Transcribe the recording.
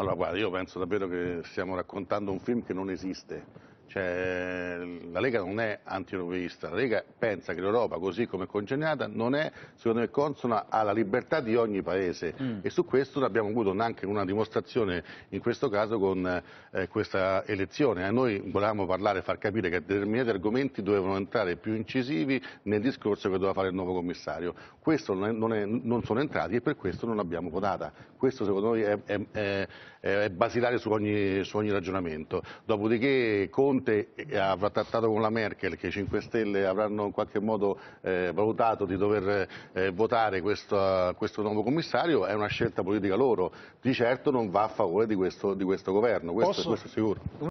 Allora, guarda, io penso davvero che stiamo raccontando un film che non esiste, cioè, la Lega non è anti-europeista, la Lega pensa che l'Europa, così come è congegnata, non è, secondo me, consona alla libertà di ogni paese mm. e su questo abbiamo avuto anche una dimostrazione, in questo caso, con eh, questa elezione. Eh, noi volevamo parlare, far capire che determinati argomenti dovevano entrare più incisivi nel discorso che doveva fare il nuovo commissario. Questo non, è, non, è, non sono entrati e per questo non l'abbiamo votata. Questo, secondo noi, è, è basilare su ogni, su ogni ragionamento. Dopodiché, con Conte eh, avrà trattato con la Merkel, che i 5 Stelle avranno in qualche modo eh, valutato di dover eh, votare questo, questo, nuovo commissario, è una scelta politica loro, di certo non va a favore di questo, di questo governo, questo, questo è sicuro.